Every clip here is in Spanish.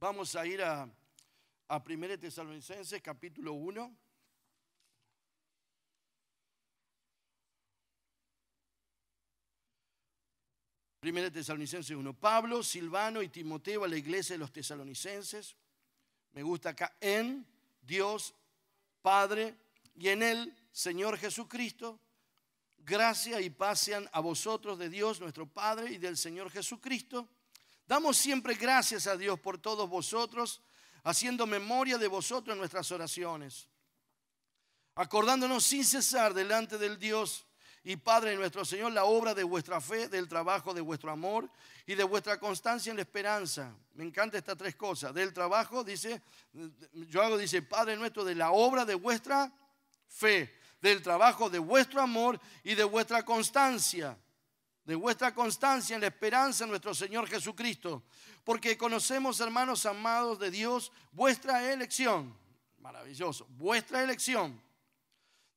Vamos a ir a, a 1 Tesalonicenses capítulo 1. Primera Tesalonicenses 1. Pablo, Silvano y Timoteo a la iglesia de los tesalonicenses. Me gusta acá en Dios Padre y en Él, Señor Jesucristo. Gracia y paz sean a vosotros de Dios nuestro Padre y del Señor Jesucristo Damos siempre gracias a Dios por todos vosotros, haciendo memoria de vosotros en nuestras oraciones, acordándonos sin cesar delante del Dios y Padre nuestro Señor la obra de vuestra fe, del trabajo de vuestro amor y de vuestra constancia en la esperanza. Me encanta estas tres cosas. Del trabajo, dice, yo hago, dice, Padre nuestro, de la obra de vuestra fe, del trabajo de vuestro amor y de vuestra constancia de vuestra constancia en la esperanza en nuestro Señor Jesucristo, porque conocemos, hermanos amados de Dios, vuestra elección. Maravilloso, vuestra elección.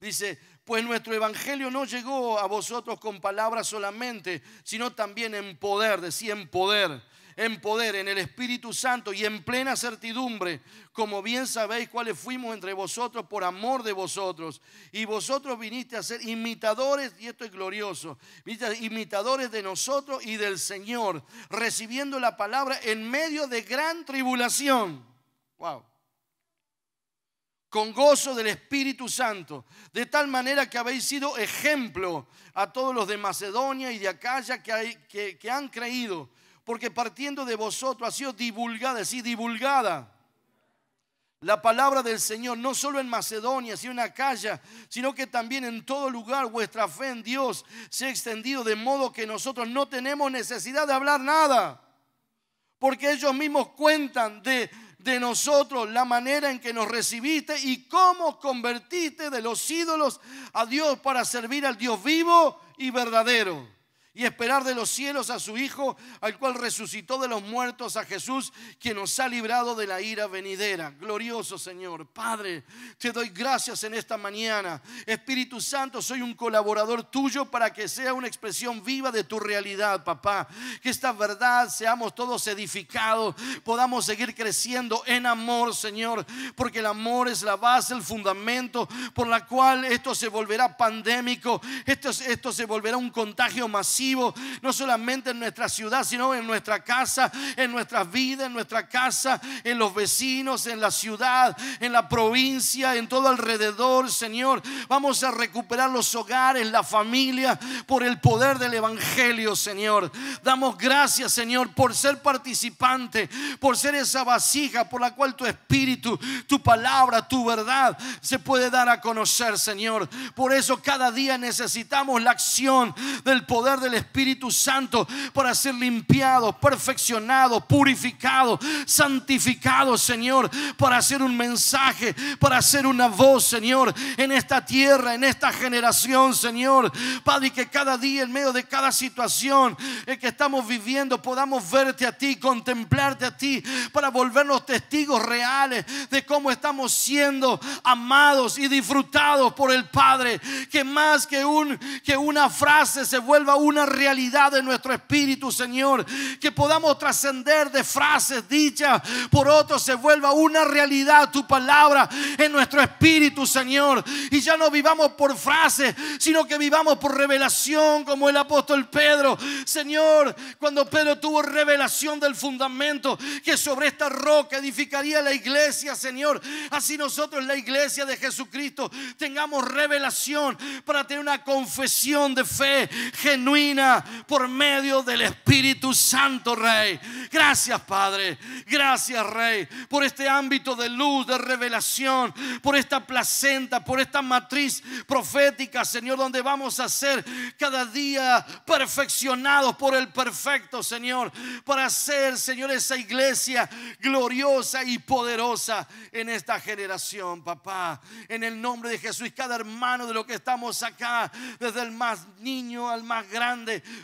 Dice, pues nuestro evangelio no llegó a vosotros con palabras solamente, sino también en poder, decía en poder en poder, en el Espíritu Santo y en plena certidumbre, como bien sabéis cuáles fuimos entre vosotros por amor de vosotros. Y vosotros viniste a ser imitadores, y esto es glorioso, imitadores de nosotros y del Señor, recibiendo la palabra en medio de gran tribulación. Wow con gozo del Espíritu Santo, de tal manera que habéis sido ejemplo a todos los de Macedonia y de Acaya que, que han creído porque partiendo de vosotros ha sido divulgada, sí, divulgada. La palabra del Señor, no solo en Macedonia, sino en Acaya, sino que también en todo lugar vuestra fe en Dios se ha extendido de modo que nosotros no tenemos necesidad de hablar nada, porque ellos mismos cuentan de, de nosotros la manera en que nos recibiste y cómo convertiste de los ídolos a Dios para servir al Dios vivo y verdadero y esperar de los cielos a su Hijo, al cual resucitó de los muertos, a Jesús, quien nos ha librado de la ira venidera. Glorioso Señor, Padre, te doy gracias en esta mañana. Espíritu Santo, soy un colaborador tuyo para que sea una expresión viva de tu realidad, papá. Que esta verdad seamos todos edificados, podamos seguir creciendo en amor, Señor, porque el amor es la base, el fundamento por la cual esto se volverá pandémico, esto, esto se volverá un contagio masivo no solamente en nuestra ciudad, sino en nuestra casa, en nuestra Vida, en nuestra casa, en los vecinos, en la ciudad, en la provincia, en todo alrededor, Señor. Vamos a recuperar los hogares, la familia, por el poder del Evangelio, Señor. Damos gracias, Señor, por ser participante, por ser esa vasija por la cual tu espíritu, tu palabra, tu verdad se puede dar a conocer, Señor. Por eso cada día necesitamos la acción del poder del Espíritu Santo para ser Limpiado, perfeccionado, purificado Santificado Señor, para hacer un mensaje, para hacer una voz, Señor, en esta tierra, en esta generación, Señor. Padre, que cada día, en medio de cada situación eh, que estamos viviendo, podamos verte a ti, contemplarte a ti, para volvernos testigos reales de cómo estamos siendo amados y disfrutados por el Padre. Que más que, un, que una frase se vuelva una realidad de nuestro espíritu, Señor. Que podamos trascender de frases dichas por otros, se vuelva una realidad tu palabra en nuestro espíritu, Señor. Y ya no vivamos por frases, sino que vivamos por revelación, como el apóstol Pedro. Señor, cuando Pedro tuvo revelación del fundamento, que sobre esta roca edificaría la iglesia, Señor. Así nosotros, la iglesia de Jesucristo, tengamos revelación para tener una confesión de fe genuina por medio del Espíritu Santo, Rey. Gracias, Padre. Gracias, Rey, por este ámbito de luz, de revelación, por esta placenta, por esta matriz profética, Señor, donde vamos a ser cada día perfeccionados por el perfecto, Señor, para ser, Señor, esa iglesia gloriosa y poderosa en esta generación, papá. En el nombre de Jesús, cada hermano de lo que estamos acá, desde el más niño al más grande,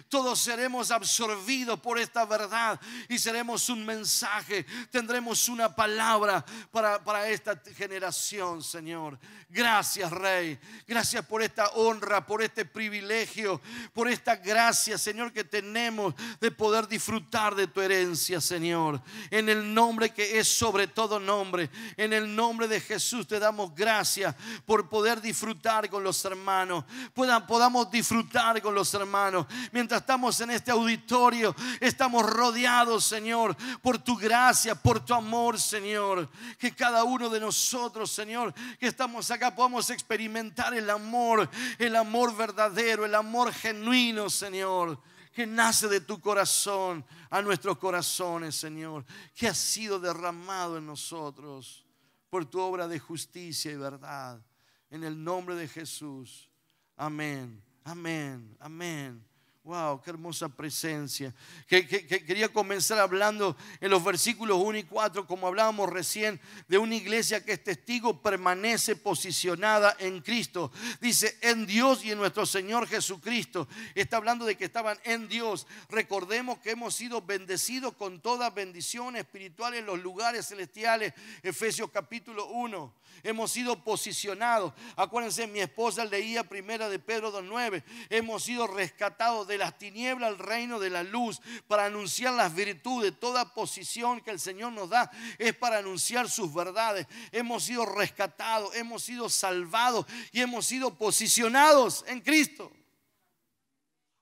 todos seremos absorbidos por esta verdad y seremos un mensaje, tendremos una palabra para, para esta generación, Señor. Gracias, Rey. Gracias por esta honra, por este privilegio, por esta gracia, Señor, que tenemos de poder disfrutar de tu herencia, Señor. En el nombre que es sobre todo nombre, en el nombre de Jesús te damos gracias por poder disfrutar con los hermanos, podamos disfrutar con los hermanos, mientras estamos en este auditorio, estamos rodeados, Señor, por tu gracia, por tu amor, Señor. Que cada uno de nosotros, Señor, que estamos acá podamos experimentar el amor, el amor verdadero, el amor genuino, Señor que nace de tu corazón a nuestros corazones, Señor, que ha sido derramado en nosotros por tu obra de justicia y verdad. En el nombre de Jesús. Amén, amén, amén. Wow, qué hermosa presencia. Que, quería comenzar hablando en los versículos 1 y 4, como hablábamos recién, de una iglesia que es testigo, permanece posicionada en Cristo. Dice, en Dios y en nuestro Señor Jesucristo. Está hablando de que estaban en Dios. Recordemos que hemos sido bendecidos con toda bendición espiritual en los lugares celestiales. Efesios capítulo 1. Hemos sido posicionados. Acuérdense, mi esposa leía primera de Pedro 2.9. Hemos sido rescatados de las tinieblas al reino de la luz, para anunciar las virtudes. Toda posición que el Señor nos da es para anunciar sus verdades. Hemos sido rescatados, hemos sido salvados y hemos sido posicionados en Cristo.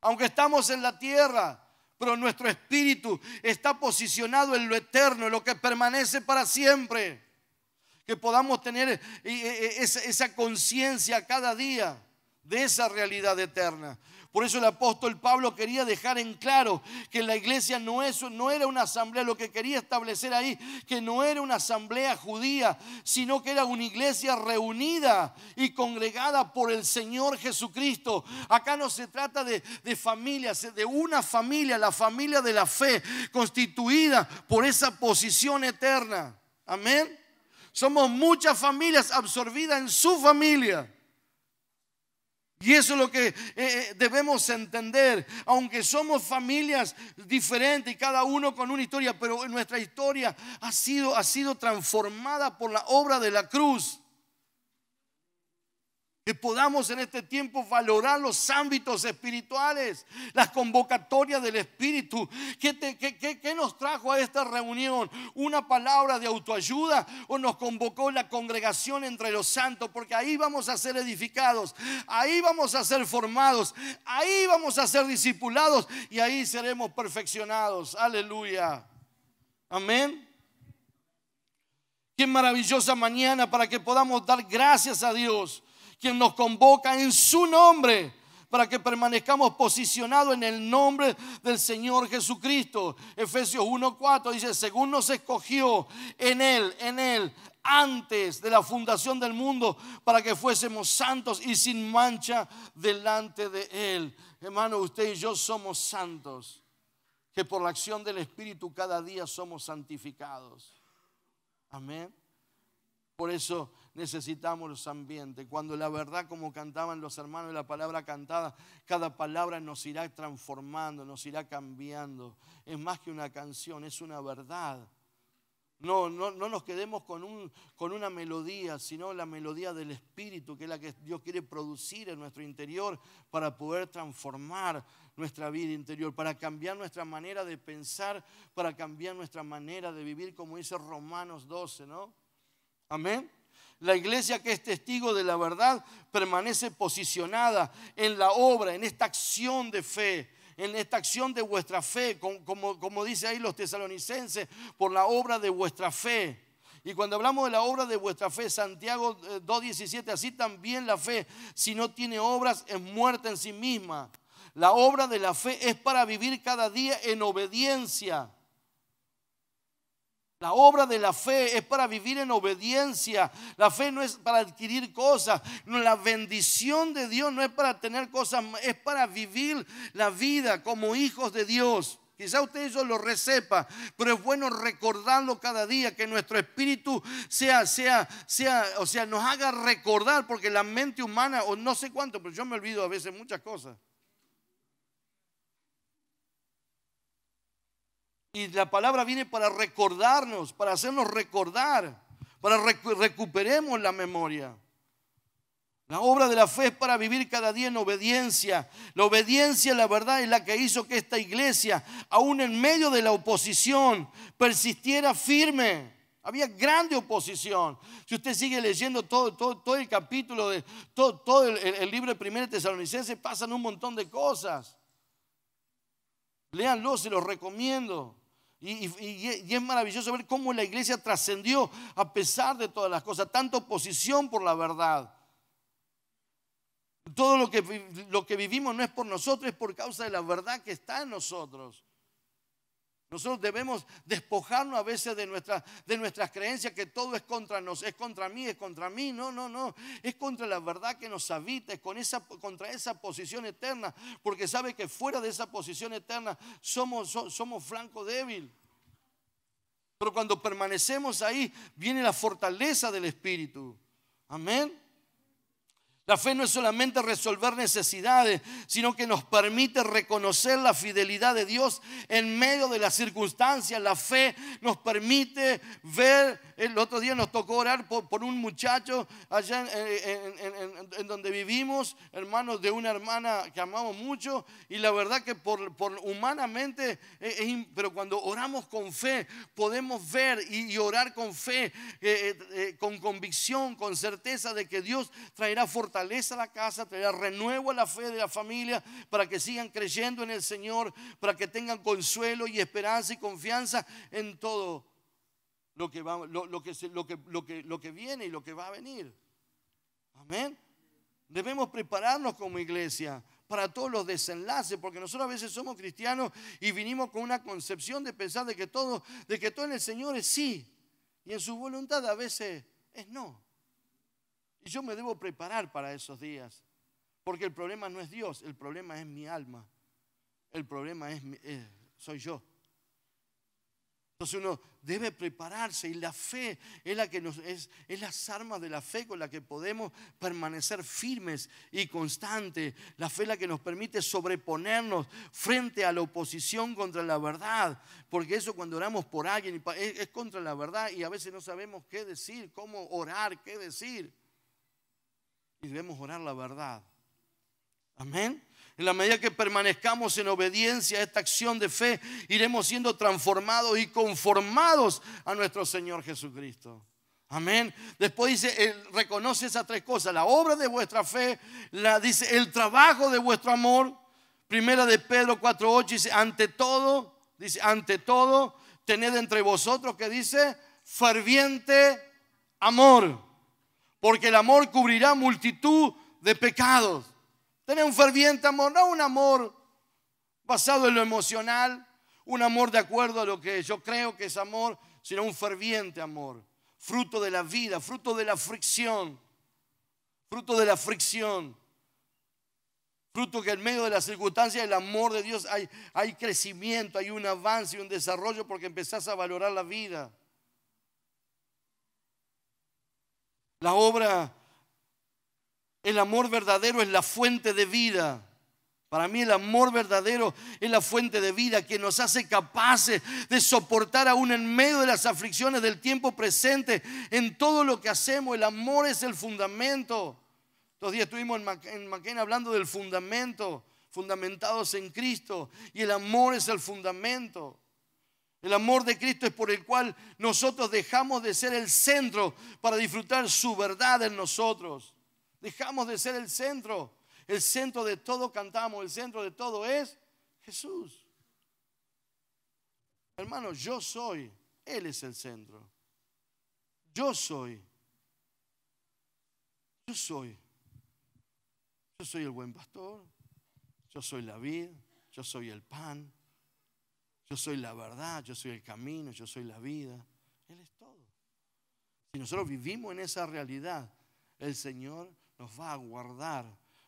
Aunque estamos en la tierra, pero nuestro espíritu está posicionado en lo eterno, en lo que permanece para siempre. Que podamos tener eh, eh, esa conciencia cada día de esa realidad eterna. Por eso el apóstol Pablo quería dejar en claro que la iglesia no, no era una asamblea, lo que quería establecer ahí, que no era una asamblea judía, sino que era una iglesia reunida y congregada por el Señor Jesucristo. Acá no se trata de, de familias, de una familia, la familia de la fe, constituida por esa posición eterna. Amén. Somos muchas familias absorbidas en su familia. Y eso es lo que eh, eh, debemos entender. Aunque somos familias diferentes y cada uno con una historia, pero nuestra historia ha sido, ha sido transformada por la obra de la cruz. Que podamos en este tiempo valorar los ámbitos espirituales, las convocatorias del Espíritu. ¿Qué, nos trajo a esta reunión? ¿Una palabra de autoayuda o nos convocó la congregación entre los santos? Porque ahí vamos a ser edificados, ahí vamos a ser formados, ahí vamos a ser discipulados y ahí seremos perfeccionados. Aleluya. Amén. Qué maravillosa mañana para que podamos dar gracias a Dios quien nos convoca en su nombre para que permanezcamos posicionados en el nombre del Señor Jesucristo. Efesios 1.4 dice, según nos escogió en Él, en Él, antes de la fundación del mundo, para que fuésemos santos y sin mancha delante de Él. Hermano, usted y yo somos santos, que por la acción del Espíritu cada día somos santificados. Amén. Por eso necesitamos los ambientes. Cuando la verdad, como cantaban los hermanos, la palabra cantada, cada palabra nos irá transformando, nos irá cambiando. Es más que una canción, es una verdad. No, no, no, nos quedemos con, con, una melodía, sino la melodía del Espíritu, que es la que Dios quiere producir en nuestro interior para poder transformar nuestra vida interior, para cambiar nuestra manera de pensar, para cambiar nuestra manera de vivir, como dice Romanos 12, ¿no? Amén. La iglesia que es testigo de la verdad permanece posicionada en la obra, en esta acción de fe, en esta acción de vuestra fe, como, dicen dice ahí los tesalonicenses, por la obra de vuestra fe. Y cuando hablamos de la obra de vuestra fe, Santiago 2.17, eh, así también la fe, si no tiene obras, es muerta en sí misma. La obra de la fe es para vivir cada día en obediencia. La obra de la fe es para vivir en obediencia. La fe no es para adquirir cosas. La bendición de Dios no es para tener cosas, es para vivir la vida como hijos de Dios. Quizá usted lo recepa, pero es bueno recordarlo cada día, que nuestro espíritu sea, sea, sea, o sea, nos haga recordar, porque la mente humana, o no sé cuánto, pero yo me olvido a veces muchas cosas. Y la palabra viene para recordarnos, para hacernos recordar, para recuperemos la memoria. La obra de la fe es para vivir cada día en obediencia. La obediencia, la verdad, es la que hizo que esta iglesia, aún en medio de la oposición, persistiera firme. Había grande oposición. Si usted sigue leyendo todo, todo, todo el capítulo, de, todo, todo el, libro de Primera Tesalonicenses, pasan un montón de cosas. Léanlo, se los recomiendo. Y, es maravilloso ver cómo la iglesia trascendió a pesar de todas las cosas, tanta oposición por la verdad. Todo lo que, lo que vivimos no es por nosotros, es por causa de la verdad que está en nosotros. Nosotros debemos despojarnos a veces de, nuestra, de nuestras creencias que todo es contra nos, es contra mí, es contra mí. No, no, no. Es contra la verdad que nos habita, es esa, contra esa posición eterna. Porque sabe que fuera de esa posición eterna somos, somos flanco débil. Pero cuando permanecemos ahí, viene la fortaleza del Espíritu. Amén. La fe no es solamente resolver necesidades, sino que nos permite reconocer la fidelidad de Dios en medio de las circunstancias. La fe nos permite ver, el otro día nos tocó orar por, un muchacho allá en, eh, donde vivimos, hermanos de una hermana que amamos mucho, y la verdad que por, humanamente, eh, pero cuando oramos con fe, podemos ver y, orar con fe, eh, con convicción, con certeza de que Dios traerá fortaleza fortaleza la casa, da renuevo a la fe de la familia para que sigan creyendo en el Señor, para que tengan consuelo y esperanza y confianza en todo lo que, va, lo, que, lo lo lo que viene y lo que va a venir. Amén. Debemos prepararnos como iglesia para todos los desenlaces, porque nosotros a veces somos cristianos y vinimos con una concepción de pensar de que todo, de que todo en el Señor es sí, y en su voluntad a veces es no. Y yo me debo preparar para esos días. Porque el problema no es Dios, el problema es mi alma. El problema es, soy yo. Entonces uno debe prepararse y la fe es la que es, las armas de la fe con la que podemos permanecer firmes y constantes. La fe es la que nos permite sobreponernos frente a la oposición contra la verdad, porque eso cuando oramos por alguien es contra la verdad y a veces no sabemos qué decir, cómo orar, qué decir y debemos orar la verdad. Amén. En la medida que permanezcamos en obediencia a esta acción de fe, iremos siendo transformados y conformados a nuestro Señor Jesucristo. Amén. Después dice, reconoce esas tres cosas, la obra de vuestra fe, la dice el trabajo de vuestro amor. Primera de Pedro 4:8 dice, ante todo, dice, ante todo, tened entre vosotros que dice ferviente amor porque el amor cubrirá multitud de pecados. Tener un ferviente amor, no un amor basado en lo emocional, un amor de acuerdo a lo que yo creo que es amor, sino un ferviente amor, fruto de la vida, fruto de la fricción, fruto de la fricción, fruto que en medio de las circunstancias El amor de Dios hay, hay crecimiento, hay un avance y un desarrollo porque empezás a valorar la vida. La obra, el amor verdadero es la fuente de vida. Para mí el amor verdadero es la fuente de vida que nos hace capaces de soportar aún en medio de las aflicciones del tiempo presente, en todo lo que hacemos. El amor es el fundamento. Los días estuvimos en McKenna hablando del fundamento, fundamentados en Cristo. Y el amor es el fundamento. El amor de Cristo es por el cual nosotros dejamos de ser el centro para disfrutar su verdad en nosotros. Dejamos de ser el centro. El centro de todo cantamos, el centro de todo es Jesús. Hermano, yo soy, Él es el centro. Yo soy. Yo soy. Yo soy el buen pastor. Yo soy la vida. Yo soy el pan. Yo soy la verdad, yo soy el camino, yo soy la vida. Él es todo. Si nosotros vivimos en esa realidad, el Señor nos va a guardar,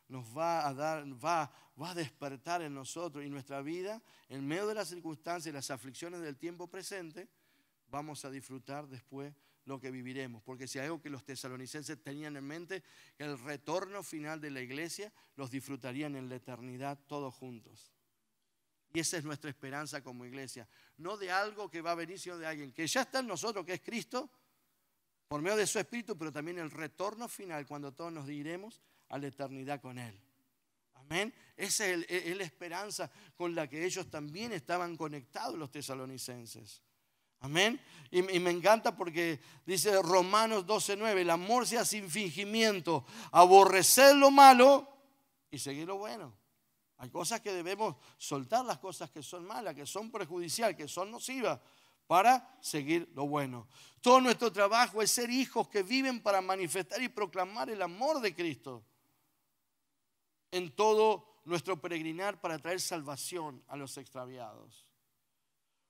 nos va a dar, va, a despertar en nosotros y nuestra vida, en medio de las circunstancias y las aflicciones del tiempo presente, vamos a disfrutar después lo que viviremos. Porque si algo que los tesalonicenses tenían en mente, el retorno final de la iglesia, los disfrutarían en la eternidad todos juntos. Y esa es nuestra esperanza como iglesia. No de algo que va a venir, sino de alguien que ya está en nosotros, que es Cristo, por medio de su Espíritu, pero también el retorno final, cuando todos nos diremos a la eternidad con Él. Amén. Esa es la esperanza con la que ellos también estaban conectados los tesalonicenses. Amén. Y, y, me encanta porque dice Romanos 12:9, el amor sea sin fingimiento, aborrecer lo malo y seguir lo bueno. Hay cosas que debemos soltar, las cosas que son malas, que son perjudiciales, que son nocivas, para seguir lo bueno. Todo nuestro trabajo es ser hijos que viven para manifestar y proclamar el amor de Cristo en todo nuestro peregrinar para traer salvación a los extraviados.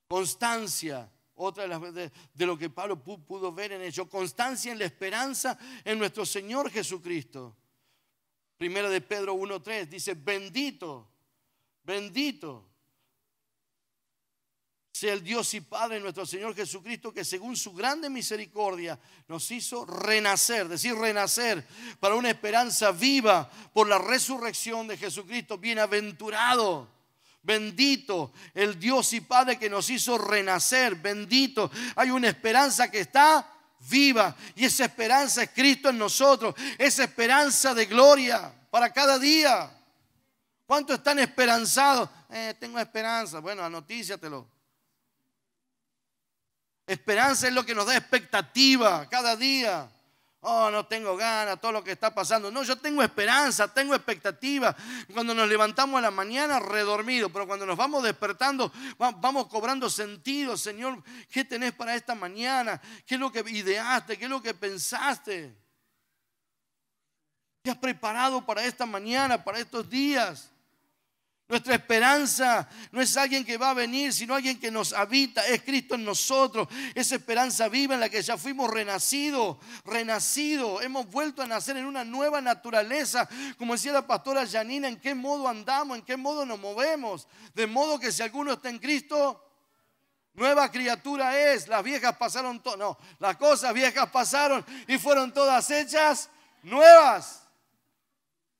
Constancia, otra de, las, veces de lo que Pablo pudo ver en ello, constancia en la esperanza en nuestro Señor Jesucristo Primera de Pedro 1.3 dice, bendito, bendito sea el Dios y Padre nuestro Señor Jesucristo, que según su grande misericordia nos hizo renacer, decir renacer, para una esperanza viva por la resurrección de Jesucristo. Bienaventurado, bendito el Dios y Padre que nos hizo renacer, bendito. Hay una esperanza que está viva. Y esa esperanza es Cristo en nosotros. Esa esperanza de gloria para cada día. ¿Cuántos están esperanzados? Eh, tengo esperanza. Bueno, anotíciatelo. Esperanza es lo que nos da expectativa cada día. Oh, no tengo ganas, todo lo que está pasando. No, yo tengo esperanza, tengo expectativa. Cuando nos levantamos a la mañana, redormidos. pero cuando nos vamos despertando, vamos cobrando sentido. Señor, ¿qué tenés para esta mañana? ¿Qué es lo que ideaste? ¿Qué es lo que pensaste? ¿Qué has preparado para esta mañana, para estos días? Nuestra esperanza no es alguien que va a venir, sino alguien que nos habita, es Cristo en nosotros. Esa esperanza viva en la que ya fuimos renacidos, renacidos, hemos vuelto a nacer en una nueva naturaleza. Como decía la pastora Janina, ¿en qué modo andamos? ¿En qué modo nos movemos? De modo que si alguno está en Cristo, nueva criatura es. Las viejas pasaron, no, las cosas viejas pasaron y fueron todas hechas nuevas.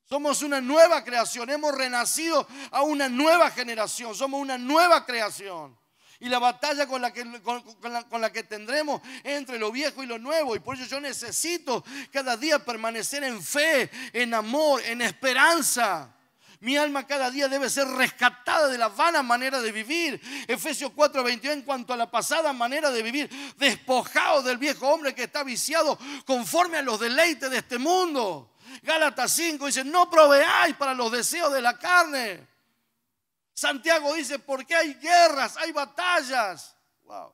Somos una nueva creación, hemos renacido a una nueva generación, somos una nueva creación. Y la batalla con la, que, con, es la, que, tendremos entre lo viejo y lo nuevo. Y por eso yo necesito cada día permanecer en fe, en amor, en esperanza. Mi alma cada día debe ser rescatada de la vana manera de vivir. Efesios 4:22 en cuanto a la pasada manera de vivir, despojado del viejo hombre que está viciado conforme a los deleites de este mundo Gálatas 5 dice, no proveáis para los deseos de la carne. Santiago dice, porque hay guerras, hay batallas. Wow.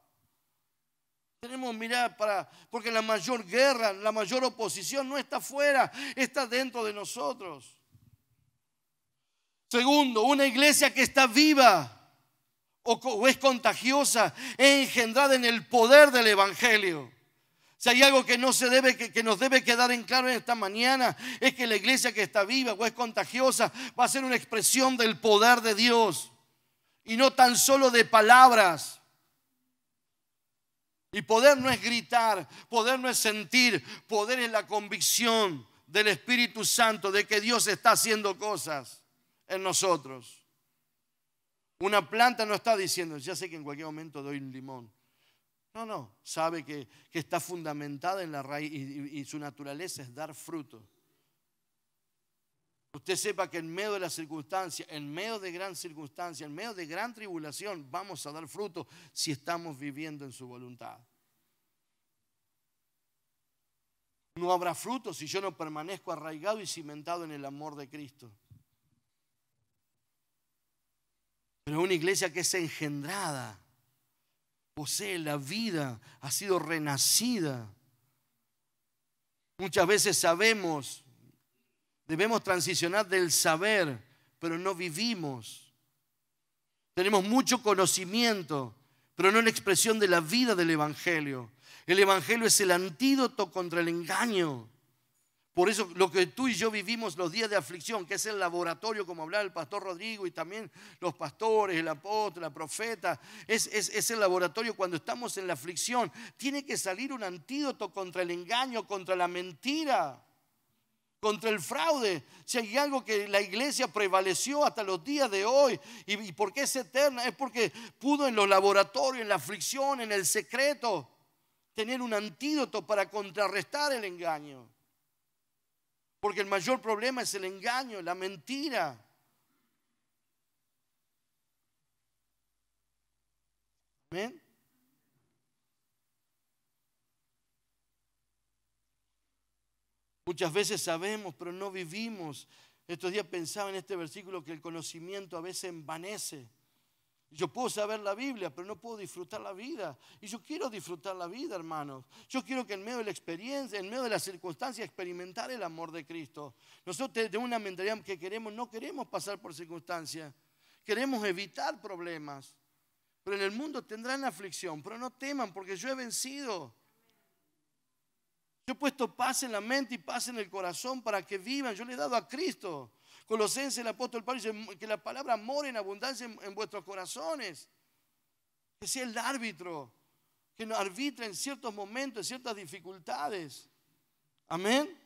Tenemos mirar para, porque la mayor guerra, la mayor oposición no está afuera, está dentro de nosotros. Segundo, una iglesia que está viva o, o es contagiosa, es engendrada en el poder del Evangelio. Si hay algo que, no se debe, que, nos debe quedar en claro en esta mañana, es que la iglesia que está viva o es contagiosa va a ser una expresión del poder de Dios y no tan solo de palabras. Y poder no es gritar, poder no es sentir, poder es la convicción del Espíritu Santo de que Dios está haciendo cosas en nosotros. Una planta no está diciendo, ya sé que en cualquier momento doy un limón. No, no, sabe que, está fundamentada en la raíz y, su naturaleza es dar fruto. Usted sepa que en medio de la circunstancia, en medio de gran circunstancia, en medio de gran tribulación, vamos a dar fruto si estamos viviendo en su voluntad. No habrá fruto si yo no permanezco arraigado y cimentado en el amor de Cristo. Pero una iglesia que es engendrada posee la vida, ha sido renacida. Muchas veces sabemos, debemos transicionar del saber, pero no vivimos. Tenemos mucho conocimiento, pero no la expresión de la vida del Evangelio. El Evangelio es el antídoto contra el engaño. Por eso lo que tú y yo vivimos los días de aflicción, que es el laboratorio, como hablaba el pastor Rodrigo y también los pastores, el apóstol, la profeta, es, es, el laboratorio cuando estamos en la aflicción. Tiene que salir un antídoto contra el engaño, contra la mentira, contra el fraude. Si hay algo que la iglesia prevaleció hasta los días de hoy, ¿y, y por qué es eterna? Es porque pudo en los laboratorios, en la aflicción, en el secreto, tener un antídoto para contrarrestar el engaño. Porque el mayor problema es el engaño, la mentira. Amén. Muchas veces sabemos, pero no vivimos. Estos días pensaba en este versículo que el conocimiento a veces envanece. Yo puedo saber la Biblia, pero no puedo disfrutar la vida. Y yo quiero disfrutar la vida, hermanos. Yo quiero que en medio de la experiencia, en medio de las circunstancias, experimentar el amor de Cristo. Nosotros de una mentalidad que queremos, no queremos pasar por circunstancias. Queremos evitar problemas. Pero en el mundo tendrán aflicción, pero no teman porque yo he vencido. Yo he puesto paz en la mente y paz en el corazón para que vivan. Yo le he dado a Cristo. Colosenses, el apóstol Pablo dice que la palabra mora en abundancia en, vuestros corazones. Que sea el árbitro, que nos arbitra en ciertos momentos, en ciertas dificultades. Amén.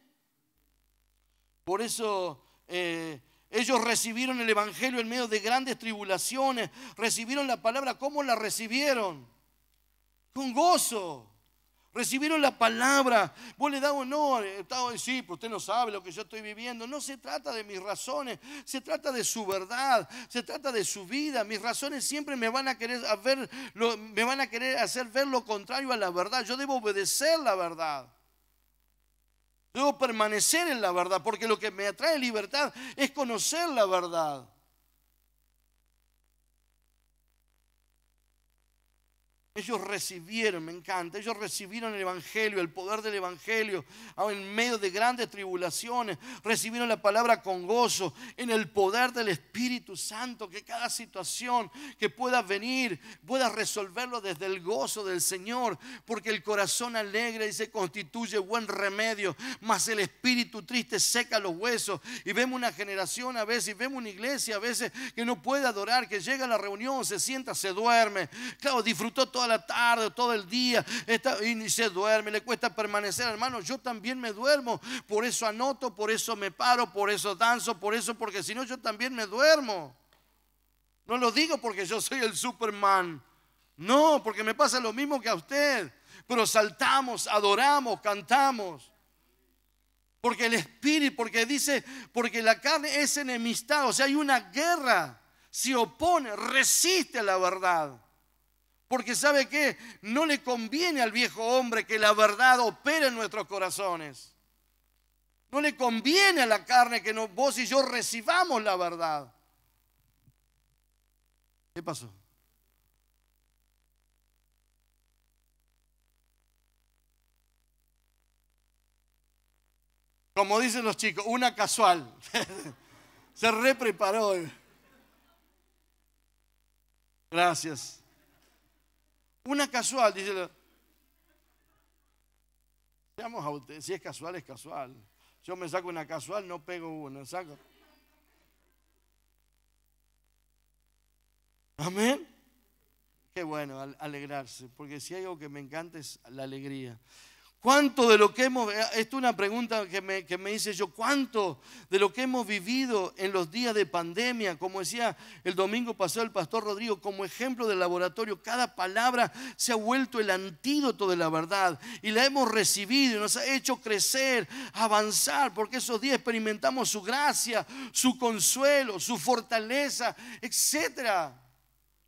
Por eso eh, ellos recibieron el Evangelio en medio de grandes tribulaciones. Recibieron la palabra. como la recibieron? Con gozo. Recibieron la palabra. Vos le dabas honor. Eh, Estaba usted no sabe lo que yo estoy viviendo. No se trata de mis razones. Se trata de su verdad. Se trata de su vida. Mis razones siempre me van a querer, a me van a querer hacer ver lo contrario a la verdad. Yo debo obedecer la verdad. Debo permanecer en la verdad. Porque lo que me atrae libertad es conocer la verdad. Ellos recibieron, me encanta, ellos recibieron el Evangelio, el poder del Evangelio, ah, en medio de grandes tribulaciones, recibieron la palabra con gozo, en el poder del Espíritu Santo, que cada situación que pueda venir, pueda resolverlo desde el gozo del Señor, porque el corazón alegre y se constituye buen remedio, más el espíritu triste seca los huesos. Y vemos una generación a veces, vemos una iglesia a veces que no puede adorar, que llega a la reunión, se sienta, se duerme. Claro, disfrutó toda la tarde todo el día y ni se duerme, le cuesta permanecer, hermano, yo también me duermo, por eso anoto, por eso me paro, por eso danzo, por eso, porque si no yo también me duermo. No lo digo porque yo soy el Superman, no, porque me pasa lo mismo que a usted, pero saltamos, adoramos, cantamos. Porque el espíritu, porque dice, porque la carne es enemistad, o sea, hay una guerra, se opone, resiste a la verdad. Porque sabe qué, no le conviene al viejo hombre que la verdad opere en nuestros corazones. No le conviene a la carne que vos y yo recibamos la verdad. ¿Qué pasó? Como dicen los chicos, una casual. Se repreparó. Gracias. Una casual, dice. Seamos usted si es casual, es casual. Yo me saco una casual, no pego una, saco. Amén. Qué bueno alegrarse, porque si hay algo que me encanta es la alegría. ¿Cuánto de lo que hemos, eh, es una pregunta que me, que yo, cuánto de lo que hemos vivido en los días de pandemia, como decía el domingo pasado el pastor Rodrigo, como ejemplo del laboratorio, cada palabra se ha vuelto el antídoto de la verdad y la hemos recibido y nos ha hecho crecer, avanzar, porque esos días experimentamos su gracia, su consuelo, su fortaleza, etc.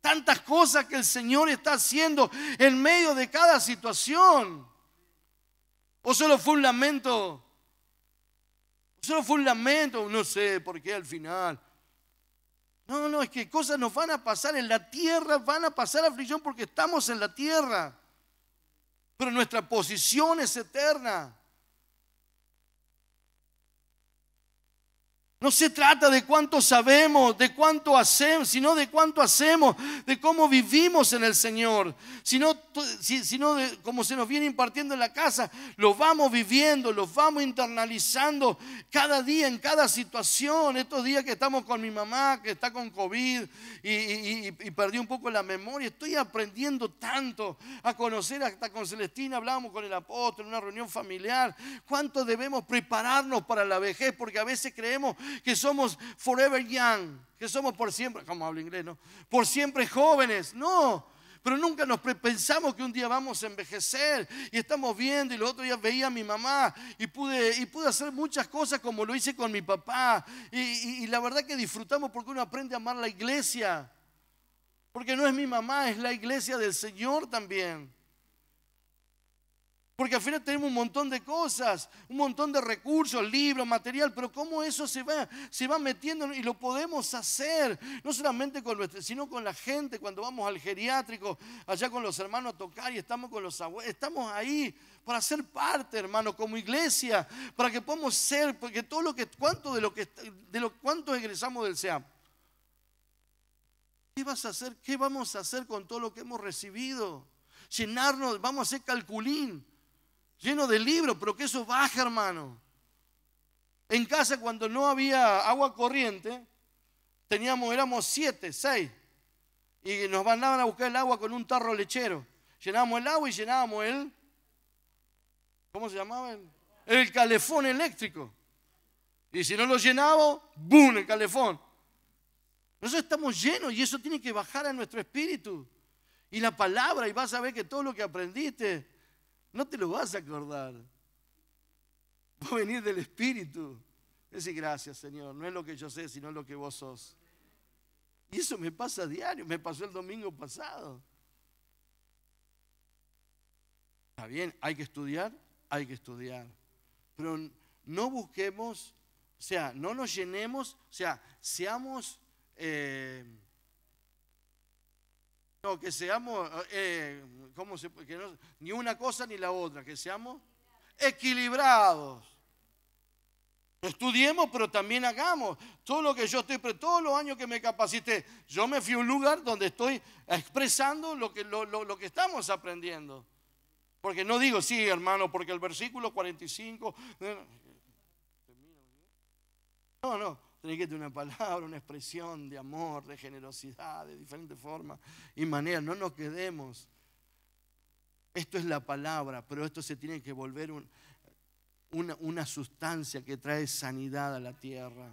Tantas cosas que el Señor está haciendo en medio de cada situación. ¿O solo fue un lamento? ¿O solo fue un lamento? No sé por qué al final. No, no, es que cosas nos van a pasar en la tierra, van a pasar aflicción porque estamos en la tierra. Pero nuestra posición es eterna. No se trata de cuánto sabemos, de cuánto hacemos, sino de cuánto hacemos, de cómo vivimos en el Señor. Sino pues, sino eh, como se nos viene impartiendo en la casa, los vamos viviendo, los vamos internalizando cada día, en cada situación. Estos días que estamos con mi mamá, que está con COVID y, perdí un poco la memoria, estoy aprendiendo tanto a conocer hasta con Celestina, hablamos con el apóstol en una reunión familiar, cuánto debemos prepararnos para la vejez, porque a veces creemos que somos forever young, que somos por siempre, como hablo inglés, ¿no? Por siempre jóvenes, no pero nunca nos pensamos que un día vamos a envejecer y estamos viendo y los otros días veía a mi mamá y pude, y pude hacer muchas cosas como lo hice con mi papá. Y, y la verdad que disfrutamos porque uno aprende a amar la iglesia. Porque no es mi mamá, es la iglesia del Señor también. Porque al final tenemos un montón de cosas, un montón de recursos, libros, material, pero cómo eso se va, se va metiendo y lo podemos hacer, no solamente con nuestro, sino con la gente, cuando vamos al geriátrico, allá con los hermanos a tocar y estamos con los abuelos, estamos ahí para ser parte, hermano, como iglesia, para que podamos ser, porque todo lo que, cuánto de lo que, de lo, cuánto egresamos del SEAM. ¿Qué vas a hacer? ¿Qué vamos a hacer con todo lo que hemos recibido? Llenarnos, vamos a hacer calculín lleno de libros, pero que eso baja, hermano. En casa cuando no había agua corriente, teníamos, éramos siete, seis, y nos mandaban a buscar el agua con un tarro lechero. Llenábamos el agua y llenábamos el, ¿cómo se llamaba? El, calefón eléctrico. Y si no lo llenábamos, ¡boom! el calefón. Nosotros estamos llenos y eso tiene que bajar a nuestro espíritu. Y la palabra, y vas a ver que todo lo que aprendiste no te lo vas a acordar. Va a venir del Espíritu. Decir gracias, Señor. No es lo que yo sé, sino lo que vos sos. Y eso me pasa a diario. Me pasó el domingo pasado. Está bien, hay que estudiar, hay que estudiar. Pero no busquemos, o sea, no nos llenemos, o sea, seamos. Eh, no, que seamos, eh, ¿cómo se, ni una cosa ni la otra, que seamos equilibrados. Estudiemos, pero también hagamos. Todo lo que yo estoy, todos los años que me capacité, yo me fui a un lugar donde estoy expresando lo que, lo, lo que estamos aprendiendo. Porque no digo, sí, hermano, porque el versículo 45... Eh, no, no. Tenés que tener una palabra, una expresión de amor, de generosidad, de diferentes formas y maneras. No nos quedemos. Esto es la palabra, pero esto se tiene que volver una, sustancia que trae sanidad a la tierra.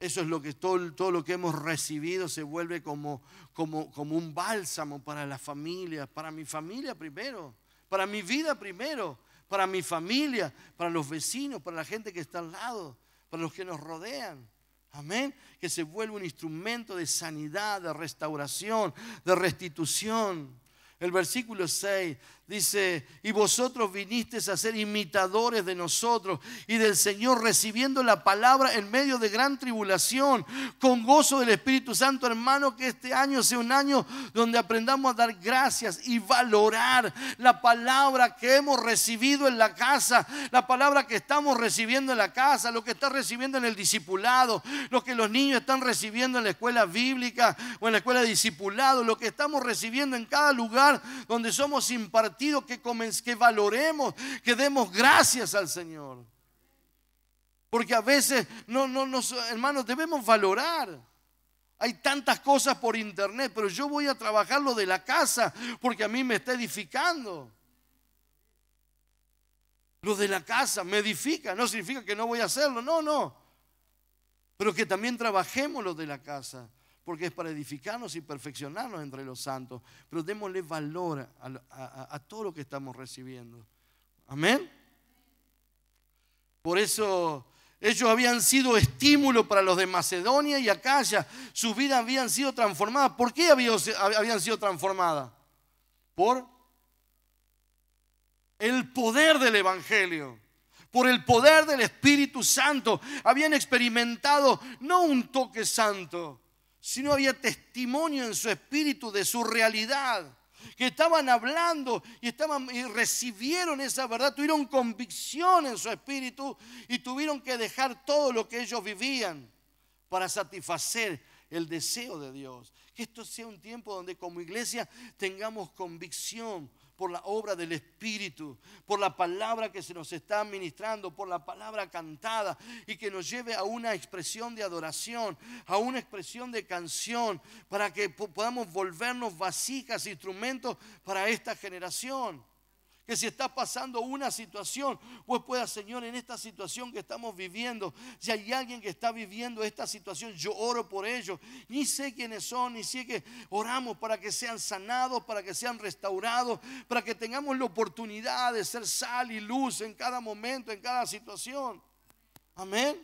Eso es lo que todo, lo que hemos recibido se vuelve como, como, como un bálsamo para la familia, para mi familia primero, para mi vida primero, para mi familia, para los vecinos, para la gente que está al lado para los que nos rodean. Amén. Que se vuelva un instrumento de sanidad, de restauración, de restitución. El versículo 6 Dice, y vosotros vinisteis a ser imitadores de nosotros y del Señor recibiendo la palabra en medio de gran tribulación, con gozo del Espíritu Santo, hermano, que este año sea un año donde aprendamos a dar gracias y valorar la palabra que hemos recibido en la casa, la palabra que estamos recibiendo en la casa, lo que está recibiendo en el discipulado, lo que los niños están recibiendo en la escuela bíblica o en la escuela de discipulado, lo que estamos recibiendo en cada lugar donde somos impartidos que que, que valoremos, que demos gracias al Señor. Porque a veces, no, no, hermanos, debemos valorar. Hay tantas cosas por internet, pero yo voy a trabajar lo de la casa porque a mí me está edificando. Lo de la casa me edifica, no significa que no voy a hacerlo, no, no. Pero que también trabajemos lo de la casa porque es para edificarnos y perfeccionarnos entre los santos. Pero démosle valor a, todo lo que estamos recibiendo. Amén. Por eso ellos habían sido estímulo para los de Macedonia y Acaya. Sus vidas habían sido transformadas. ¿Por qué habían sido transformadas? Por el poder del Evangelio. Por el poder del Espíritu Santo. Habían experimentado no un toque santo, si no había testimonio en su espíritu de su realidad que estaban hablando y, estaban, y recibieron esa verdad, tuvieron convicción en su espíritu y tuvieron que dejar todo lo que ellos vivían para satisfacer el deseo de Dios. Que esto sea un tiempo donde como iglesia tengamos convicción por la obra del Espíritu, por la palabra que se nos está administrando, por la palabra cantada y que nos lleve a una expresión de adoración, a una expresión de canción, para que podamos volvernos vasijas, instrumentos para esta generación. Que si está pasando una situación, pues pueda, Señor, en esta situación que estamos viviendo, si hay alguien que está viviendo esta situación, yo oro por ellos. Ni sé quiénes son, ni sé que oramos para que sean sanados, para que sean restaurados, para que tengamos la oportunidad de ser sal y luz en cada momento, en cada situación. Amén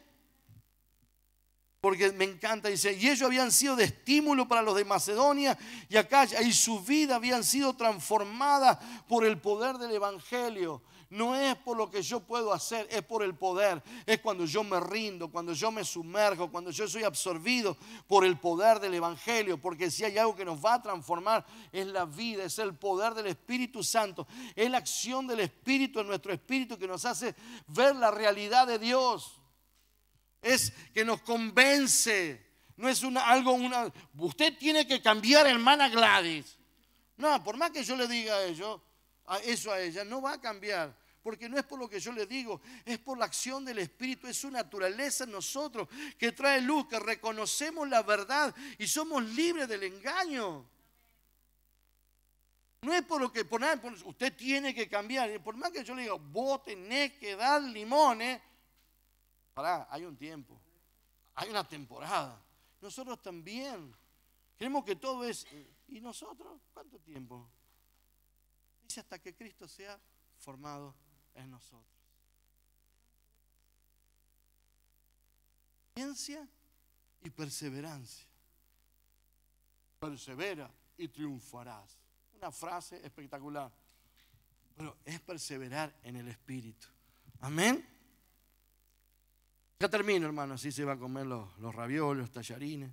porque me encanta, dice, y ellos habían sido de estímulo para los de Macedonia y acá y su vida habían sido transformada por el poder del Evangelio. No es por lo que yo puedo hacer, es por el poder. Es cuando yo me rindo, cuando yo me sumerjo, cuando yo soy absorbido por el poder del Evangelio. Porque si hay algo que nos va a transformar es la vida, es el poder del Espíritu Santo, es la acción del Espíritu en nuestro espíritu que nos hace ver la realidad de Dios es que nos convence. No es una, algo, una, usted tiene que cambiar, hermana Gladys. No, por más que yo le diga a a eso a ella, no va a cambiar. Porque no es por lo que yo le digo, es por la acción del Espíritu, es su naturaleza en nosotros que trae luz, que reconocemos la verdad y somos libres del engaño. No es por lo que por usted tiene que cambiar. Por más que yo le diga, vos tenés que dar limones, Pará, hay un tiempo, hay una temporada. Nosotros también creemos que todo es. ¿Y nosotros? ¿Cuánto tiempo? Dice hasta que Cristo sea formado en nosotros. Ciencia y perseverancia. Persevera y triunfarás. Una frase espectacular. Pero es perseverar en el Espíritu. Amén. Ya termino, hermano, así se va a comer los, los los tallarines.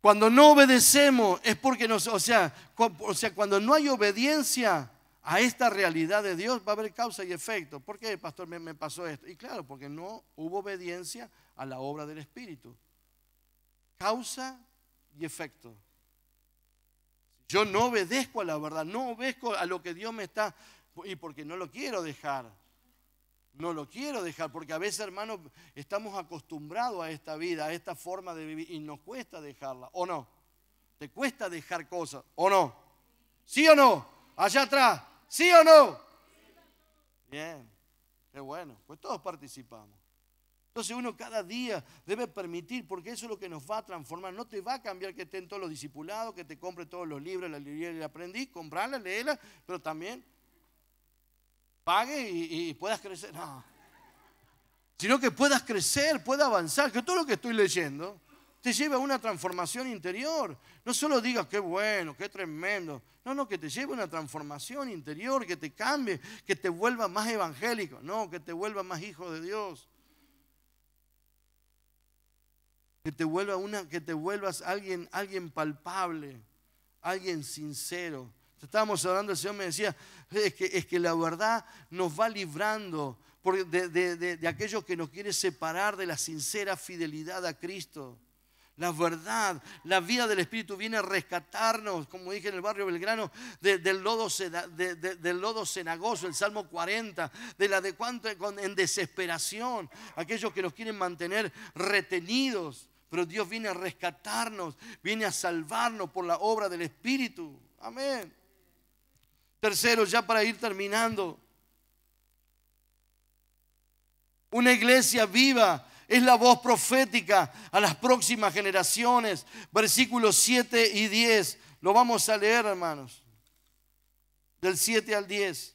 Cuando no obedecemos es porque nos, o sea, o sea, cuando no hay obediencia a esta realidad de Dios va a haber causa y efecto. ¿Por qué, pastor, me, me pasó esto? Y claro, porque no hubo obediencia a la obra del Espíritu. Causa y efecto. Yo no obedezco a la verdad, no obedezco a lo que Dios me está, y porque no lo quiero dejar. No lo quiero dejar, porque a veces, hermanos, estamos acostumbrados a esta vida, a esta forma de vivir, y nos cuesta dejarla, ¿o no? ¿Te cuesta dejar cosas, o no? ¿Sí o no? Allá atrás, ¿sí o no? Bien, qué bueno, pues todos participamos. Entonces uno cada día debe permitir, porque eso es lo que nos va a transformar. No te va a cambiar que estén todos los discipulados, que te compre todos los libros, la librería y aprendí, comprarla, léela, pero también pague y, puedas crecer. No. Sino que puedas crecer, puedas avanzar, que todo lo que estoy leyendo te lleve a una transformación interior. No solo digas qué bueno, qué tremendo. No, no, que te lleve a una transformación interior, que te cambie, que te vuelva más evangélico. No, que te vuelva más hijo de Dios. Que te, vuelva una, que te vuelvas alguien, alguien palpable, alguien sincero, Estábamos hablando, el Señor me decía, es que, es que la verdad nos va librando de, aquellos que nos quieren separar de la sincera fidelidad a Cristo. La verdad, la vida del Espíritu viene a rescatarnos, como dije en el barrio Belgrano, del, lodo, del lodo cenagoso, el Salmo 40, de la de cuánto en desesperación, aquellos que nos quieren mantener retenidos, pero Dios viene a rescatarnos, viene a salvarnos por la obra del Espíritu. Amén. Tercero, ya para ir terminando, una iglesia viva es la voz profética a las próximas generaciones. Versículos 7 y 10, lo vamos a leer hermanos, del 7 al 10.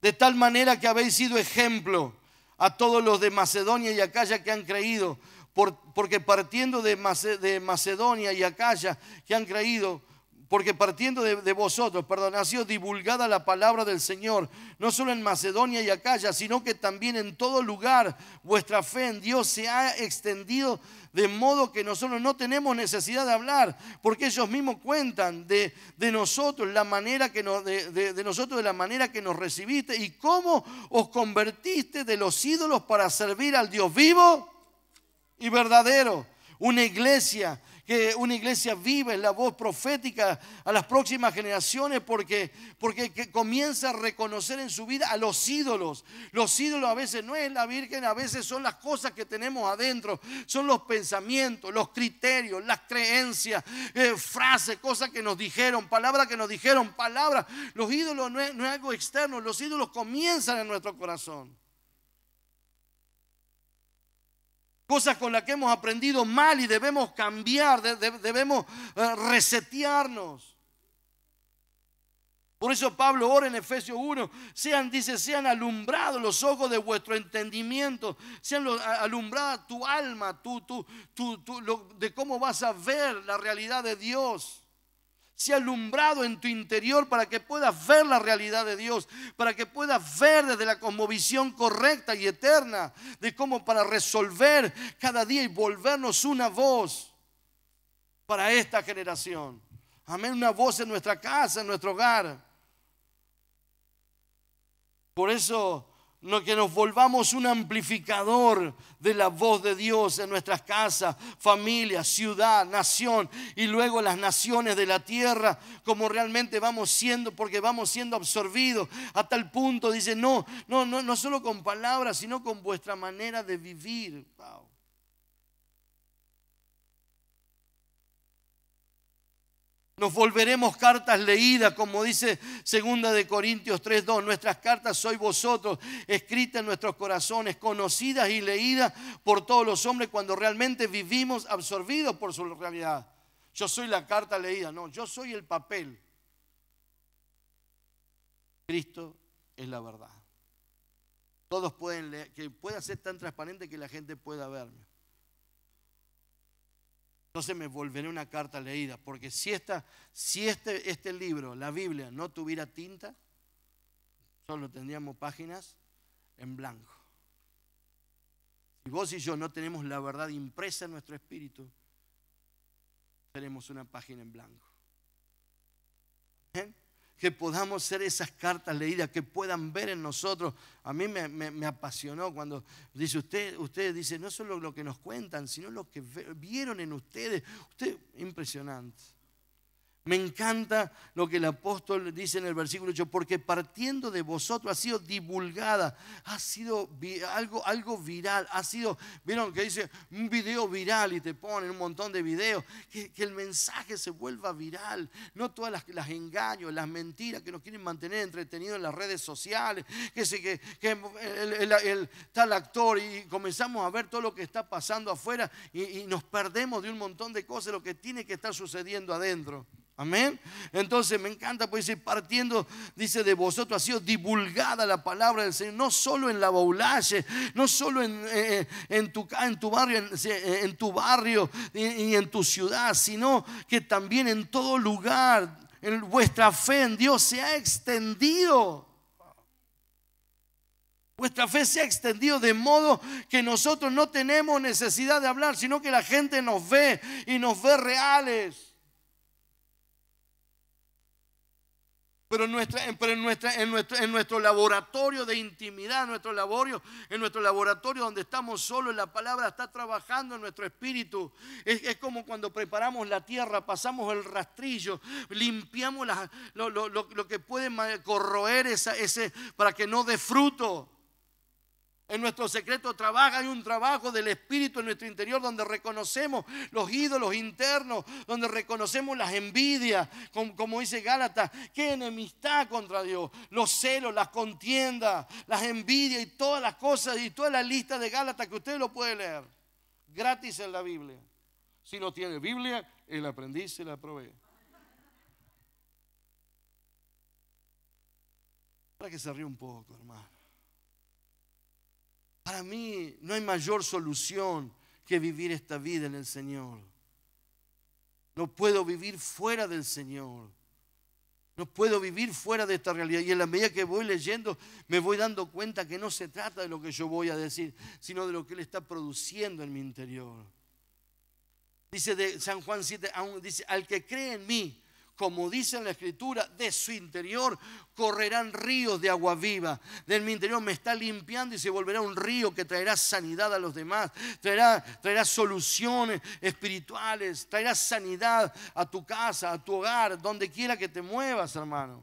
De tal manera que habéis sido ejemplo a todos los de Macedonia y Acaya que han creído, porque partiendo de, Macedonia y Acaya que han creído, porque partiendo de, vosotros, perdón, ha sido divulgada la palabra del Señor, no solo en Macedonia y Acaya, sino que también en todo lugar vuestra fe en Dios se ha extendido de modo que nosotros no tenemos necesidad de hablar, porque ellos mismos cuentan de, nosotros, la manera que de, nosotros, de la manera que nos recibiste y cómo os convertiste de los ídolos para servir al Dios vivo y verdadero una iglesia, que una iglesia viva en la voz profética a las próximas generaciones porque, porque comienza a reconocer en su vida a los ídolos. Los ídolos a veces no es la Virgen, a veces son las cosas que tenemos adentro, son los pensamientos, los criterios, las creencias, eh, frases, cosas que nos dijeron, palabras que nos dijeron, palabras. Los ídolos no es algo externo, los ídolos comienzan en nuestro corazón. cosas con las que hemos aprendido mal y debemos cambiar, debemos eh, resetearnos. Por eso Pablo ora en Efesios 1, sean, dice, sean alumbrados los ojos de vuestro entendimiento, sean alumbrada tu alma, tú, tú, de cómo vas a ver la realidad de Dios sea alumbrado en tu interior para que puedas ver la realidad de Dios, para que puedas ver desde la cosmovisión correcta y eterna de cómo para resolver cada día y volvernos una voz para esta generación. Amén, una voz en nuestra casa, en nuestro hogar. Por eso no que nos volvamos un amplificador de la voz de Dios en nuestras casas, familias, ciudad, nación y luego las naciones de la tierra, como realmente vamos siendo, porque vamos siendo absorbidos a tal punto, dice, no, no, no, no solo con palabras, sino con vuestra manera de vivir. Nos volveremos cartas leídas, como dice segunda de Corintios 3:2, nuestras cartas soy vosotros, escritas en nuestros corazones, conocidas y leídas por todos los hombres cuando realmente vivimos absorbidos por su realidad. Yo soy la carta leída, no, yo soy el papel. Cristo es la verdad. Todos pueden leer, que pueda ser tan transparente que la gente pueda verme entonces me volveré una carta leída. Porque si, esta, si este, este libro, la Biblia, no tuviera tinta, solo tendríamos páginas en blanco. Si vos y yo no tenemos la verdad impresa en nuestro espíritu, tenemos una página en blanco que podamos ser esas cartas leídas, que puedan ver en nosotros. A mí me, apasionó cuando dice usted, ustedes dicen, no solo lo que nos cuentan, sino lo que vieron en ustedes. Usted, impresionante. Me encanta lo que el apóstol dice en el versículo 8, porque partiendo de vosotros ha sido divulgada, ha sido algo, algo viral, ha sido, vieron que dice un video viral y te ponen un montón de videos, que, el mensaje se vuelva viral, no todas las, las, engaños, las mentiras que nos quieren mantener entretenidos en las redes sociales, que, se, que, el, tal actor y comenzamos a ver todo lo que está pasando afuera y nos perdemos de un montón de cosas, lo que tiene que estar sucediendo adentro. Amén. Entonces me encanta, pues dice, partiendo, dice, de vosotros ha sido divulgada la palabra del Señor, no solo en la baulaje, no solo en, eh, eh, tu, en, tu, barrio, en, eh, tu barrio y, en tu ciudad, sino que también en todo lugar, vuestra fe en Dios se ha extendido. Vuestra fe se ha extendido de modo que nosotros no tenemos necesidad de hablar, sino que la gente nos ve y nos ve reales. Pero en, nuestra, nuestra, en, nuestro, laboratorio de intimidad, nuestro en nuestro laboratorio donde estamos solos, la palabra está trabajando en nuestro espíritu. Es, como cuando preparamos la tierra, pasamos el rastrillo, limpiamos la, lo, que puede corroer esa, ese, para que no dé fruto. En nuestro secreto trabaja, hay un trabajo del Espíritu en nuestro interior donde reconocemos los ídolos internos, donde reconocemos las envidias, como, dice Gálatas, qué enemistad contra Dios, los celos, las contiendas, las envidias y todas las cosas y toda la lista de Gálatas que usted lo puede leer gratis en la Biblia. Si no tiene Biblia, el aprendiz se la provee. Para que se ríe un poco, hermano. Para mí no hay mayor solución que vivir esta vida en el Señor. No puedo vivir fuera del Señor. No puedo vivir fuera de esta realidad. Y en la medida que voy leyendo, me voy dando cuenta que no se trata de lo que yo voy a decir, sino de lo que Él está produciendo en mi interior. Dice de San Juan 7, dice, al que cree en mí, como dice en la escritura, de su interior correrán ríos de agua viva. De mi interior me está limpiando y se volverá un río que traerá sanidad a los demás, traerá, traerá soluciones espirituales, traerá sanidad a tu casa, a tu hogar, donde quiera que te muevas, hermano.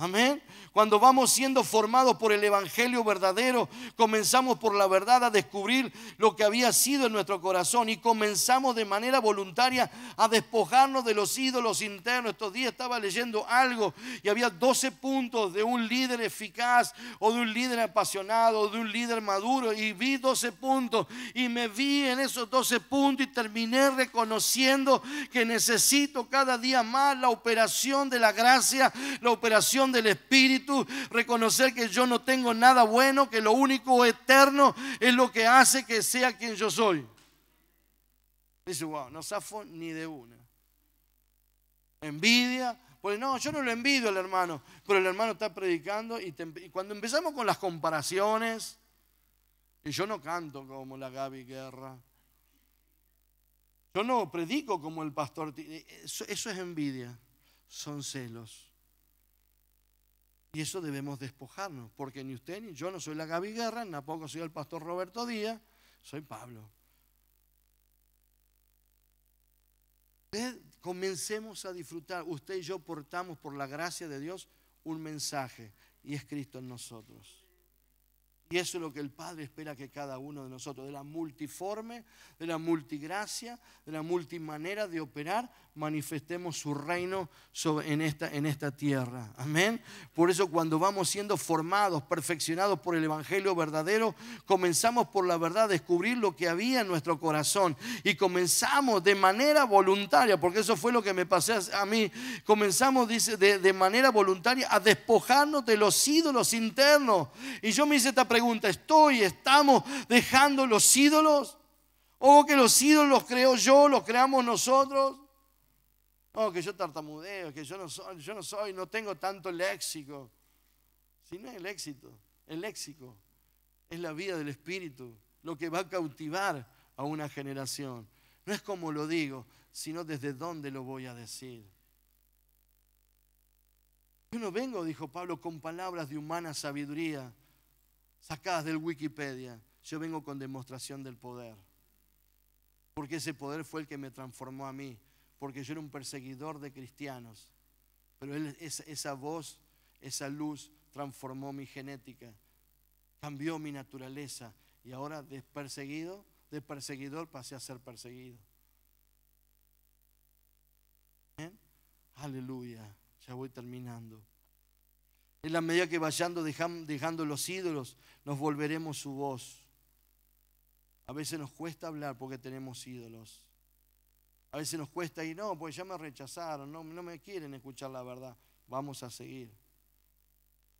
Amén. Cuando vamos siendo formados por el Evangelio verdadero, comenzamos por la verdad a descubrir lo que había sido en nuestro corazón y comenzamos de manera voluntaria a despojarnos de los ídolos internos. Estos días estaba leyendo algo y había 12 puntos de un líder eficaz o de un líder apasionado o de un líder maduro y vi 12 puntos y me vi en esos 12 puntos y terminé reconociendo que necesito cada día más la operación de la gracia, la operación del espíritu, reconocer que yo no tengo nada bueno, que lo único eterno es lo que hace que sea quien yo soy. Dice, wow, no zafo ni de una. Envidia, pues no, yo no lo envidio al hermano, pero el hermano está predicando y, cuando empezamos con las comparaciones, y yo no canto como la Gaby Guerra, yo no predico como el pastor, eh, eso es envidia, son celos. Y eso debemos despojarnos, porque ni usted ni yo no soy la Gaby Guerra, tampoco soy el pastor Roberto Díaz, soy Pablo. Comencemos a disfrutar, usted y yo portamos por la gracia de Dios un mensaje y es Cristo en nosotros. Y eso es lo que el Padre espera que cada uno de nosotros, de la multiforme, de la multigracia, de la multimanera de operar, manifestemos su reino en, esta, en esta tierra. Amén. Por eso cuando vamos siendo formados, perfeccionados por el Evangelio verdadero, comenzamos por la verdad a descubrir lo que había en nuestro corazón y comenzamos de manera voluntaria, porque eso fue lo que me pasé a mí, comenzamos, dice, de, de manera voluntaria a despojarnos de los ídolos internos. Y yo me hice esta pregunta, ¿estoy, estamos dejando los ídolos? ¿O que los ídolos creo yo, los creamos nosotros? oh, que yo tartamudeo, que yo no soy, yo no soy, no tengo tanto léxico. Si no es el éxito, el léxico es la vida del espíritu, lo que va a cautivar a una generación. No es como lo digo, sino desde dónde lo voy a decir. Yo no vengo, dijo Pablo, con palabras de humana sabiduría sacadas del Wikipedia. Yo vengo con demostración del poder. Porque ese poder fue el que me transformó a mí porque yo era un perseguidor de cristianos. Pero esa, voz, esa luz transformó mi genética, cambió mi naturaleza y ahora de perseguido, de pasé a ser perseguido. Aleluya, ya voy terminando. En la medida que vayando dejando los ídolos, nos volveremos su voz. A veces nos cuesta hablar porque tenemos ídolos. A veces nos cuesta y no, pues ya me rechazaron, no, no me quieren escuchar la verdad. Vamos a seguir.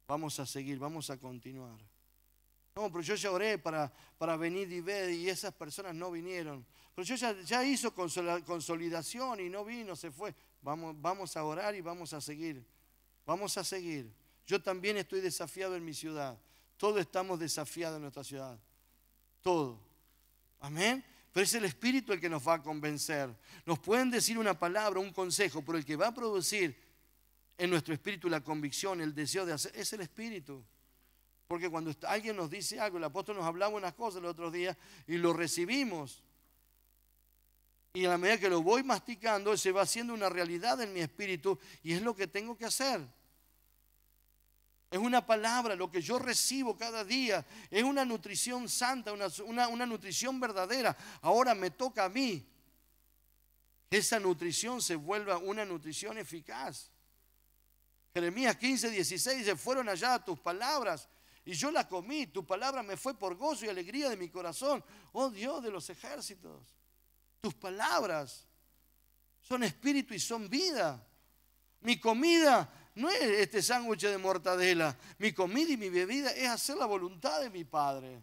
Vamos a seguir, vamos a continuar. No, pero yo ya oré para, para venir y ver y esas personas no vinieron. Pero yo ya, ya hizo consolidación y no vino, se fue. Vamos, vamos a orar y vamos a seguir. Vamos a seguir. Yo también estoy desafiado en mi ciudad. Todos estamos desafiados en nuestra ciudad. Todo. Amén. Pero es el Espíritu el que nos va a convencer. Nos pueden decir una palabra, un consejo, pero el que va a producir en nuestro espíritu la convicción, el deseo de hacer, es el Espíritu. Porque cuando alguien nos dice algo, el apóstol nos hablaba unas cosas el otro día y lo recibimos. Y a la medida que lo voy masticando, se va haciendo una realidad en mi espíritu y es lo que tengo que hacer. Es una palabra, lo que yo recibo cada día. Es una nutrición santa, una, nutrición verdadera. Ahora me toca a mí. que Esa nutrición se vuelva una nutrición eficaz. Jeremías 15, 16 se fueron allá tus palabras y yo la comí. Tu palabra me fue por gozo y alegría de mi corazón. Oh Dios de los ejércitos, tus palabras son espíritu y son vida. Mi comida no es este sándwich de mortadela. Mi comida y mi bebida es hacer la voluntad de mi Padre.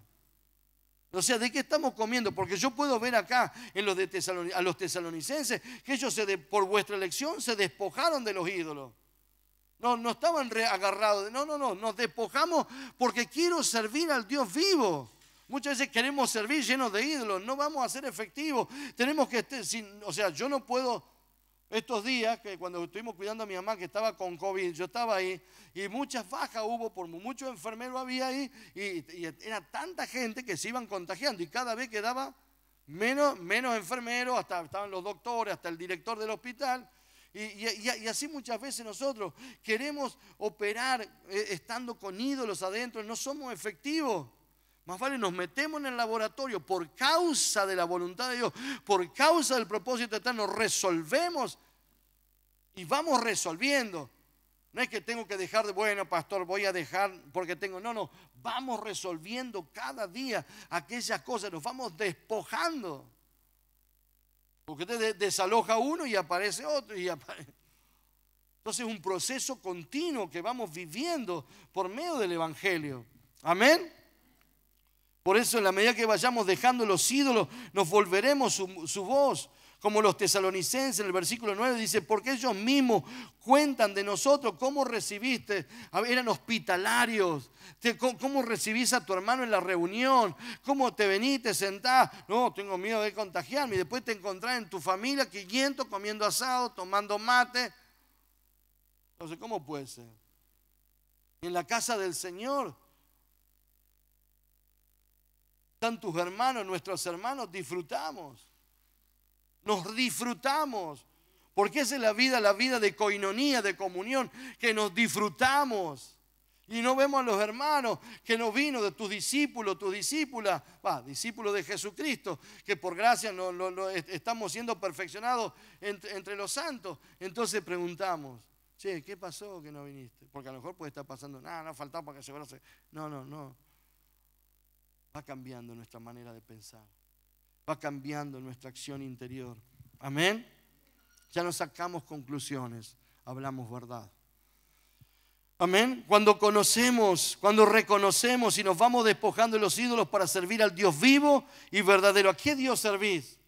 O sea, ¿de qué estamos comiendo? Porque yo puedo ver acá en los de a los tesalonicenses que ellos se por vuestra elección se despojaron de los ídolos. No, no estaban agarrados. No, no, no. Nos despojamos porque quiero servir al Dios vivo. Muchas veces queremos servir llenos de ídolos. No vamos a ser efectivos. Tenemos que, este, o sea, yo no puedo estos días, que cuando estuvimos cuidando a mi mamá que estaba con COVID, yo estaba ahí y muchas bajas hubo, por muchos enfermeros había ahí y, era tanta gente que se iban contagiando y cada vez quedaba menos, menos enfermeros, hasta estaban los doctores, hasta el director del hospital. Y, así muchas veces nosotros queremos operar eh, estando con ídolos adentro, no somos efectivos. Más vale nos metemos en el laboratorio por causa de la voluntad de Dios, por causa del propósito eterno, resolvemos y vamos resolviendo. No es que tengo que dejar de, bueno, pastor, voy a dejar porque tengo, no, no, vamos resolviendo cada día aquellas cosas, nos vamos despojando. Porque usted desaloja uno y aparece otro y aparece. Entonces es un proceso continuo que vamos viviendo por medio del Evangelio. Amén. Por eso en la medida que vayamos dejando los ídolos, nos volveremos su, voz. Como los tesalonicenses en el versículo 9 dice, porque ellos mismos cuentan de nosotros cómo recibiste, eran hospitalarios, cómo, cómo recibís a tu hermano en la reunión, cómo te veniste sentado, sentás, no, tengo miedo de contagiarme, y después te encontrás en tu familia 500 comiendo asado, tomando mate. Entonces, ¿cómo puede ser? En la casa del Señor están tus hermanos, nuestros hermanos, disfrutamos. Nos disfrutamos. Porque esa es la vida, la vida de coinonía, de comunión, que nos disfrutamos. Y no vemos a los hermanos que nos vino de tus discípulos, tus discípulas, discípulos de Jesucristo, que por gracia estamos siendo perfeccionados entre, los santos. Entonces preguntamos, che, ¿qué pasó que no viniste? Porque a lo mejor puede estar pasando, nada, no faltaba para que se conoce. No, no, no va cambiando nuestra manera de pensar, va cambiando nuestra acción interior. Amén. Ya no sacamos conclusiones, hablamos verdad. Amén. Cuando conocemos, cuando reconocemos y nos vamos despojando de los ídolos para servir al Dios vivo y verdadero. ¿A qué Dios servís?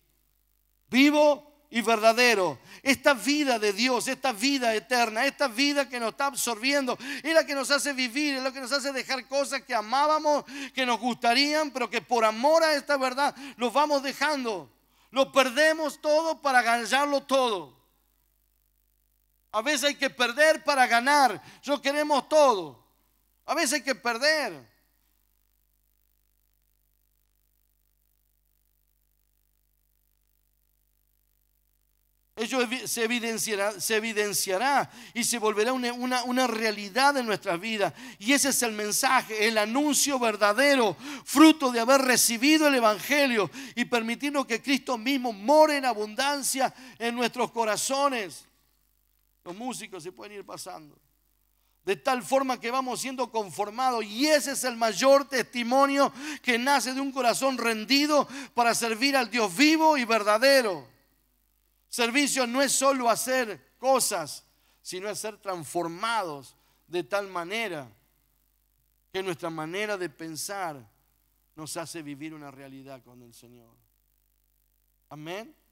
¿Vivo y verdadero. Esta vida de Dios, esta vida eterna, esta vida que nos está absorbiendo, es la que nos hace vivir, es la que nos hace dejar cosas que amábamos, que nos gustarían, pero que por amor a esta verdad los vamos dejando. Lo perdemos todo para ganarlo todo. A veces hay que perder para ganar. Yo queremos todo. A veces hay que perder. Ello se evidenciará, se evidenciará y se volverá una, una realidad en nuestras vidas. Y ese es el mensaje, el anuncio verdadero, fruto de haber recibido el Evangelio y permitirnos que Cristo mismo more en abundancia en nuestros corazones. Los músicos se pueden ir pasando. De tal forma que vamos siendo conformados. Y ese es el mayor testimonio que nace de un corazón rendido para servir al Dios vivo y verdadero. Servicio no es solo hacer cosas, sino es ser transformados de tal manera que nuestra manera de pensar nos hace vivir una realidad con el Señor. Amén.